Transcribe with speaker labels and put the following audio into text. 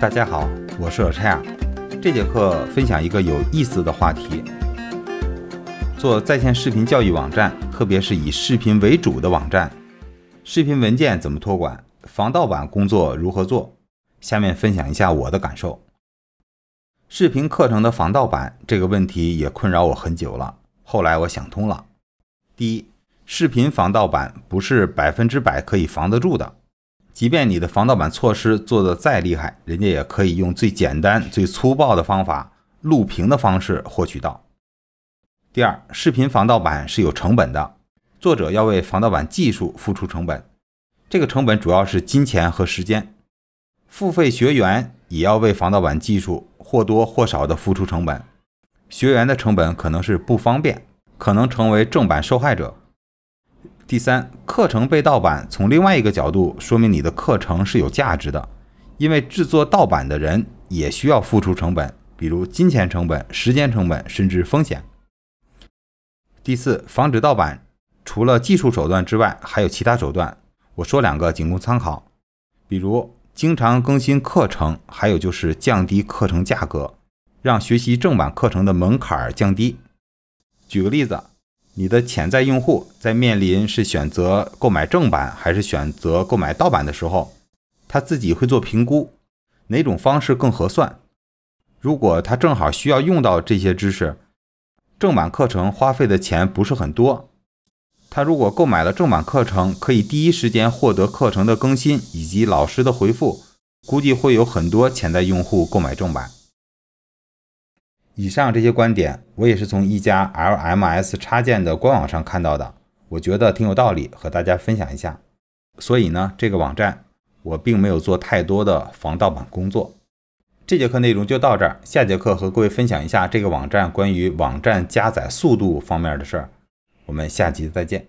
Speaker 1: 大家好，我是老蔡啊。这节课分享一个有意思的话题：做在线视频教育网站，特别是以视频为主的网站，视频文件怎么托管？防盗版工作如何做？下面分享一下我的感受。视频课程的防盗版这个问题也困扰我很久了，后来我想通了。第一，视频防盗版不是百分之百可以防得住的。即便你的防盗版措施做得再厉害，人家也可以用最简单、最粗暴的方法录屏的方式获取到。第二，视频防盗版是有成本的，作者要为防盗版技术付出成本，这个成本主要是金钱和时间。付费学员也要为防盗版技术或多或少的付出成本，学员的成本可能是不方便，可能成为正版受害者。第三，课程被盗版，从另外一个角度说明你的课程是有价值的，因为制作盗版的人也需要付出成本，比如金钱成本、时间成本，甚至风险。第四，防止盗版，除了技术手段之外，还有其他手段。我说两个，仅供参考，比如经常更新课程，还有就是降低课程价格，让学习正版课程的门槛降低。举个例子。你的潜在用户在面临是选择购买正版还是选择购买盗版的时候，他自己会做评估，哪种方式更合算。如果他正好需要用到这些知识，正版课程花费的钱不是很多，他如果购买了正版课程，可以第一时间获得课程的更新以及老师的回复，估计会有很多潜在用户购买正版。以上这些观点，我也是从一家 LMS 插件的官网上看到的，我觉得挺有道理，和大家分享一下。所以呢，这个网站我并没有做太多的防盗版工作。这节课内容就到这儿，下节课和各位分享一下这个网站关于网站加载速度方面的事儿。我们下集再见。